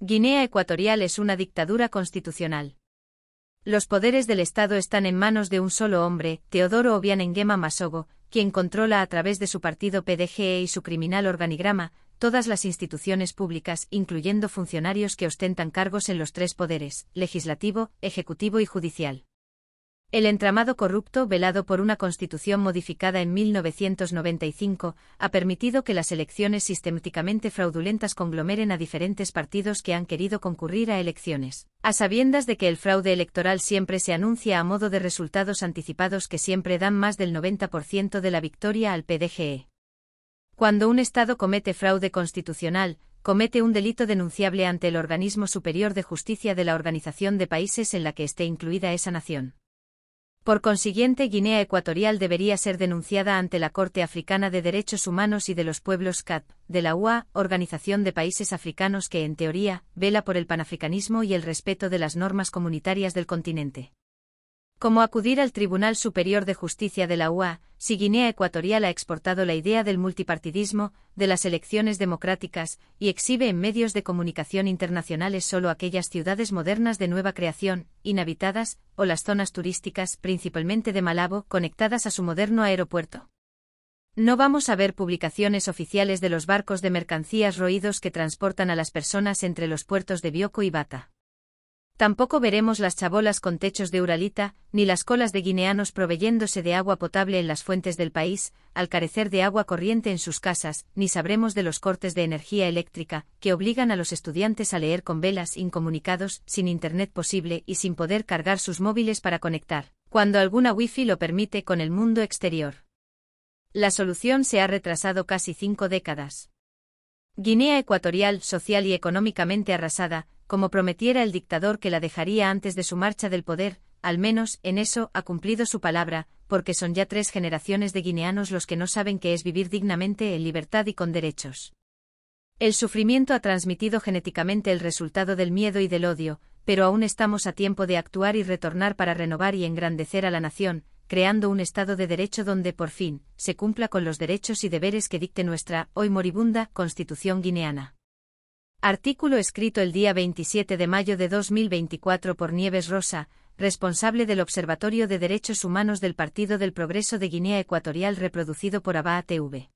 Guinea Ecuatorial es una dictadura constitucional. Los poderes del Estado están en manos de un solo hombre, Teodoro Obiang Masogo, quien controla a través de su partido PDGE y su criminal organigrama, todas las instituciones públicas, incluyendo funcionarios que ostentan cargos en los tres poderes, legislativo, ejecutivo y judicial. El entramado corrupto, velado por una constitución modificada en 1995, ha permitido que las elecciones sistemáticamente fraudulentas conglomeren a diferentes partidos que han querido concurrir a elecciones, a sabiendas de que el fraude electoral siempre se anuncia a modo de resultados anticipados que siempre dan más del 90% de la victoria al PDGE. Cuando un Estado comete fraude constitucional, comete un delito denunciable ante el organismo superior de justicia de la organización de países en la que esté incluida esa nación. Por consiguiente, Guinea Ecuatorial debería ser denunciada ante la Corte Africana de Derechos Humanos y de los Pueblos CAP, de la UA, Organización de Países Africanos que, en teoría, vela por el panafricanismo y el respeto de las normas comunitarias del continente. Como acudir al Tribunal Superior de Justicia de la UA, si Guinea Ecuatorial ha exportado la idea del multipartidismo, de las elecciones democráticas, y exhibe en medios de comunicación internacionales solo aquellas ciudades modernas de nueva creación, inhabitadas, o las zonas turísticas, principalmente de Malabo, conectadas a su moderno aeropuerto. No vamos a ver publicaciones oficiales de los barcos de mercancías roídos que transportan a las personas entre los puertos de Bioko y Bata. Tampoco veremos las chabolas con techos de uralita, ni las colas de guineanos proveyéndose de agua potable en las fuentes del país, al carecer de agua corriente en sus casas, ni sabremos de los cortes de energía eléctrica, que obligan a los estudiantes a leer con velas incomunicados, sin internet posible y sin poder cargar sus móviles para conectar, cuando alguna wifi lo permite con el mundo exterior. La solución se ha retrasado casi cinco décadas. Guinea Ecuatorial, social y económicamente arrasada, como prometiera el dictador que la dejaría antes de su marcha del poder, al menos, en eso, ha cumplido su palabra, porque son ya tres generaciones de guineanos los que no saben qué es vivir dignamente en libertad y con derechos. El sufrimiento ha transmitido genéticamente el resultado del miedo y del odio, pero aún estamos a tiempo de actuar y retornar para renovar y engrandecer a la nación, creando un Estado de Derecho donde, por fin, se cumpla con los derechos y deberes que dicte nuestra, hoy moribunda, Constitución guineana. Artículo escrito el día 27 de mayo de 2024 por Nieves Rosa, responsable del Observatorio de Derechos Humanos del Partido del Progreso de Guinea Ecuatorial reproducido por ABA TV.